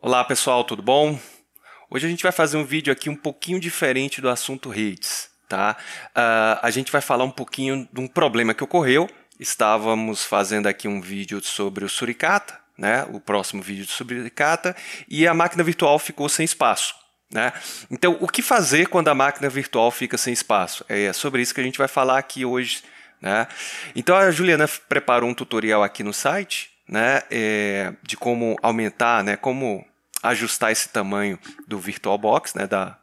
Olá pessoal, tudo bom? Hoje a gente vai fazer um vídeo aqui um pouquinho diferente do assunto redes, tá? Uh, a gente vai falar um pouquinho de um problema que ocorreu. Estávamos fazendo aqui um vídeo sobre o Suricata, né? O próximo vídeo de Suricata e a máquina virtual ficou sem espaço. Né? Então, o que fazer quando a máquina virtual fica sem espaço? É sobre isso que a gente vai falar aqui hoje. Né? Então, a Juliana preparou um tutorial aqui no site né, é, de como aumentar, né, como ajustar esse tamanho do VirtualBox, né, da,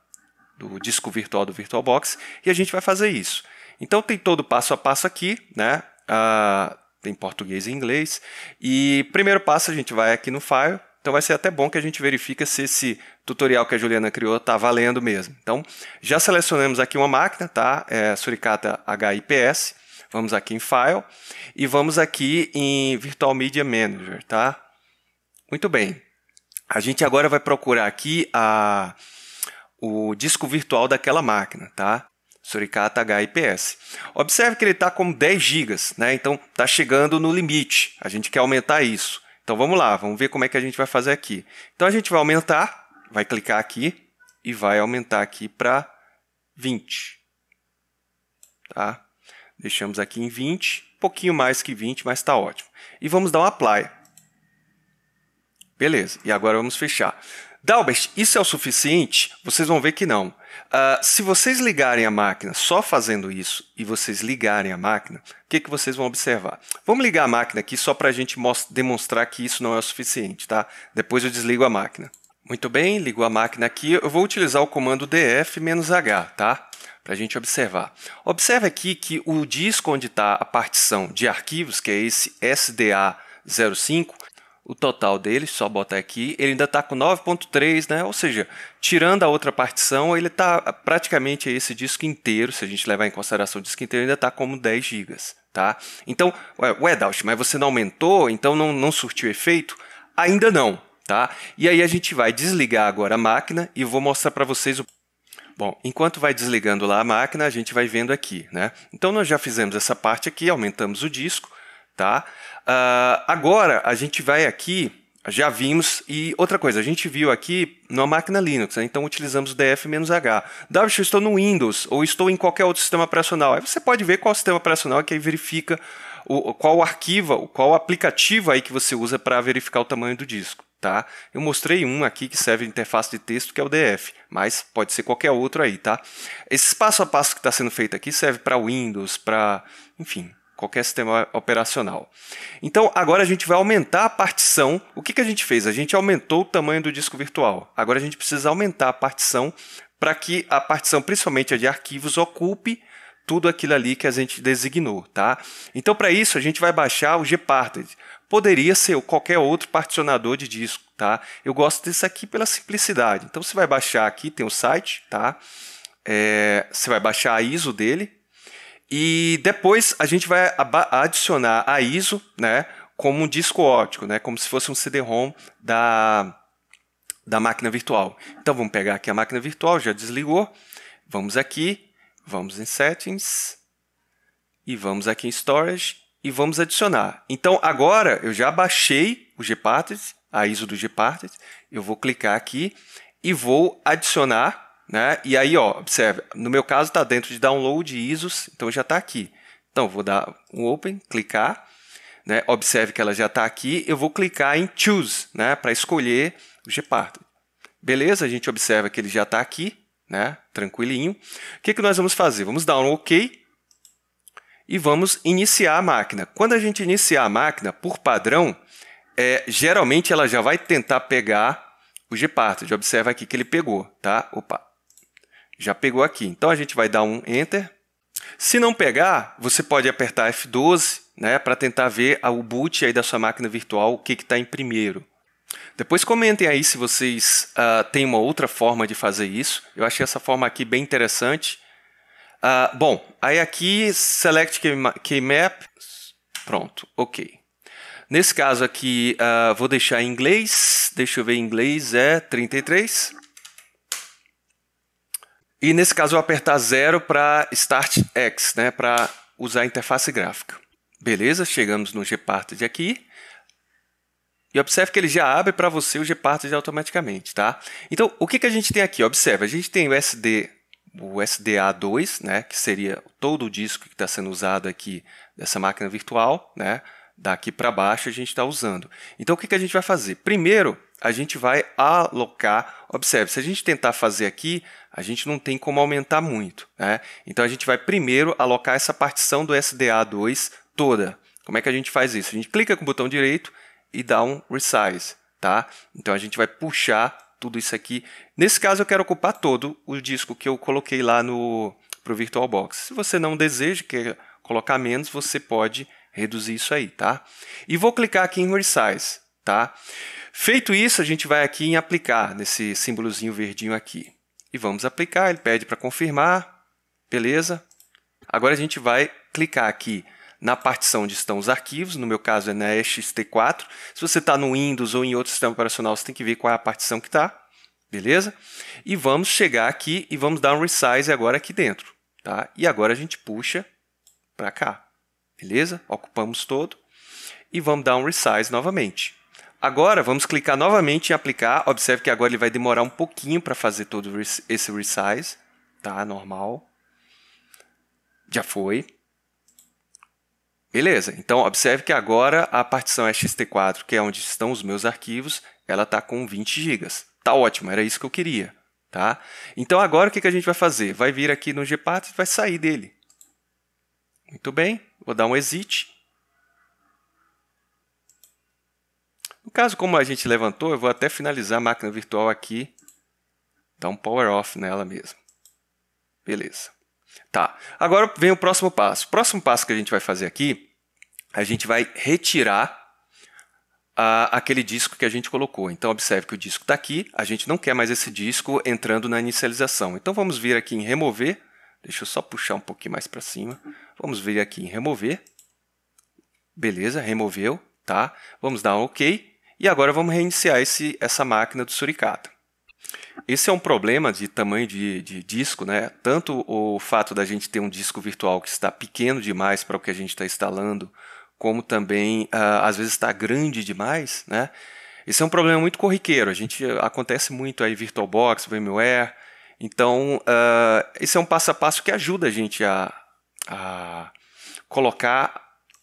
do disco virtual do VirtualBox, e a gente vai fazer isso. Então tem todo o passo a passo aqui, né? Uh, em português e inglês. E primeiro passo a gente vai aqui no file. Então vai ser até bom que a gente verifica se esse tutorial que a Juliana criou está valendo mesmo. Então já selecionamos aqui uma máquina, tá? É, Suricata HIPS. Vamos aqui em File e vamos aqui em Virtual Media Manager, tá? Muito bem. A gente agora vai procurar aqui a, o disco virtual daquela máquina, tá? Suricata HIPS. Observe que ele está com 10 GB, né? Então está chegando no limite. A gente quer aumentar isso. Então vamos lá, vamos ver como é que a gente vai fazer aqui. Então a gente vai aumentar, vai clicar aqui e vai aumentar aqui para 20. Tá? Deixamos aqui em 20, pouquinho mais que 20, mas está ótimo. E vamos dar um apply. Beleza, e agora vamos fechar. Dalbert, isso é o suficiente? Vocês vão ver que não. Uh, se vocês ligarem a máquina só fazendo isso e vocês ligarem a máquina, o que, que vocês vão observar? Vamos ligar a máquina aqui só para a gente demonstrar que isso não é o suficiente, tá? Depois eu desligo a máquina. Muito bem, ligou a máquina aqui. Eu vou utilizar o comando df-h, tá? Para a gente observar. Observe aqui que o disco onde está a partição de arquivos, que é esse SDA 05, o total dele, só botar aqui, ele ainda está com 9.3, né? Ou seja, tirando a outra partição, ele está praticamente esse disco inteiro, se a gente levar em consideração o disco inteiro, ainda está como 10 GB, tá? Então, ué, ué mas você não aumentou, então não, não surtiu efeito? Ainda não, tá? E aí a gente vai desligar agora a máquina e vou mostrar para vocês o Bom, enquanto vai desligando lá a máquina, a gente vai vendo aqui, né? Então nós já fizemos essa parte aqui, aumentamos o disco, Tá? Uh, agora, a gente vai aqui, já vimos, e outra coisa, a gente viu aqui numa máquina Linux, né? então utilizamos o df-h. Davi, eu estou no Windows ou estou em qualquer outro sistema operacional. Aí você pode ver qual sistema operacional que aí verifica o, qual arquivo, qual aplicativo aí que você usa para verificar o tamanho do disco. Tá? Eu mostrei um aqui que serve de interface de texto, que é o DF, mas pode ser qualquer outro aí, tá? Esse passo a passo que está sendo feito aqui serve para Windows, para, enfim, qualquer sistema operacional. Então, agora a gente vai aumentar a partição. O que, que a gente fez? A gente aumentou o tamanho do disco virtual. Agora a gente precisa aumentar a partição para que a partição, principalmente a de arquivos, ocupe tudo aquilo ali que a gente designou, tá? Então, para isso, a gente vai baixar o Gparted. Poderia ser qualquer outro particionador de disco, tá? Eu gosto desse aqui pela simplicidade. Então, você vai baixar aqui, tem o site, tá? É, você vai baixar a ISO dele, e depois a gente vai adicionar a ISO, né, como um disco óptico, né, como se fosse um CD-ROM da, da máquina virtual. Então vamos pegar aqui a máquina virtual, já desligou. Vamos aqui, vamos em Settings e vamos aqui em Storage e vamos adicionar. Então agora eu já baixei o Gparted, a ISO do Gparted. Eu vou clicar aqui e vou adicionar né? E aí, ó, observe, no meu caso está dentro de download ISOs, então já está aqui. Então, vou dar um open, clicar, né? observe que ela já está aqui, eu vou clicar em choose, né? para escolher o Gepardo. Beleza, a gente observa que ele já está aqui, né? tranquilinho. O que, que nós vamos fazer? Vamos dar um OK e vamos iniciar a máquina. Quando a gente iniciar a máquina, por padrão, é, geralmente ela já vai tentar pegar o Gepard. Observa aqui que ele pegou, tá? Opa, já pegou aqui. Então a gente vai dar um Enter. Se não pegar, você pode apertar F12 né, para tentar ver o boot aí da sua máquina virtual, o que está em primeiro. Depois comentem aí se vocês uh, têm uma outra forma de fazer isso. Eu achei essa forma aqui bem interessante. Uh, bom, aí aqui select keymap. Pronto, ok. Nesse caso aqui, uh, vou deixar em inglês. Deixa eu ver, em inglês é 33. E nesse caso eu apertar zero para Start X, né, para usar a interface gráfica. Beleza, chegamos no Gparted aqui. E observe que ele já abre para você o Gparted automaticamente, tá? Então, o que, que a gente tem aqui? Observe, a gente tem o SD, o SDA2, né, que seria todo o disco que está sendo usado aqui dessa máquina virtual, né? Daqui para baixo a gente está usando. Então, o que, que a gente vai fazer? Primeiro, a gente vai alocar. Observe, se a gente tentar fazer aqui, a gente não tem como aumentar muito. Né? Então a gente vai primeiro alocar essa partição do SDA2 toda. Como é que a gente faz isso? A gente clica com o botão direito e dá um resize. Tá? Então a gente vai puxar tudo isso aqui. Nesse caso eu quero ocupar todo o disco que eu coloquei lá no o VirtualBox. Se você não deseja quer colocar menos, você pode reduzir isso aí, tá? E vou clicar aqui em resize, tá? Feito isso, a gente vai aqui em aplicar, nesse símbolozinho verdinho aqui. E vamos aplicar, ele pede para confirmar, beleza? Agora a gente vai clicar aqui na partição onde estão os arquivos, no meu caso é na ext4. Se você está no Windows ou em outro sistema operacional, você tem que ver qual é a partição que está, beleza? E vamos chegar aqui e vamos dar um resize agora aqui dentro, tá? E agora a gente puxa para cá, beleza? Ocupamos todo e vamos dar um resize novamente. Agora, vamos clicar novamente em aplicar. Observe que agora ele vai demorar um pouquinho para fazer todo esse resize. Tá, normal. Já foi. Beleza, então observe que agora a partição é XT4, que é onde estão os meus arquivos, ela está com 20 GB. Tá ótimo, era isso que eu queria. Tá? Então agora o que, a gente vai fazer? Vai vir aqui no GPath e vai sair dele. Muito bem, vou dar um exit. caso como a gente levantou, eu vou até finalizar a máquina virtual aqui, dar um power off nela mesmo. Beleza. Tá, agora vem o próximo passo. O próximo passo que a gente vai fazer aqui, a gente vai retirar a, aquele disco que a gente colocou. Então, observe que o disco está aqui, a gente não quer mais esse disco entrando na inicialização. Então, vamos vir aqui em remover, deixa eu só puxar um pouquinho mais para cima. Vamos vir aqui em remover, beleza, removeu, tá? Vamos dar um OK, e agora vamos reiniciar esse, essa máquina do Suricata. Esse é um problema de tamanho de, de, disco, né? Tanto o fato da gente ter um disco virtual que está pequeno demais para o que a gente está instalando, como também ah, às vezes está grande demais, né? Esse é um problema muito corriqueiro. A gente ah, acontece muito aí VirtualBox, VMware. Então, uh, esse é um passo a passo que ajuda a gente a, a colocar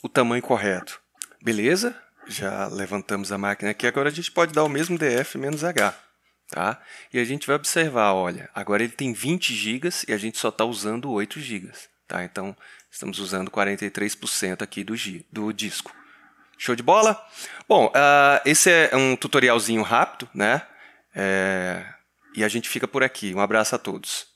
o tamanho correto. Beleza? já levantamos a máquina aqui, agora a gente pode dar o mesmo DF menos H. Tá? E a gente vai observar, olha, agora ele tem 20 GB e a gente só está usando 8 GB. Tá? Então, estamos usando 43% aqui do, do disco. Show de bola? Bom, uh, esse é um tutorialzinho rápido, né? É... E a gente fica por aqui. Um abraço a todos.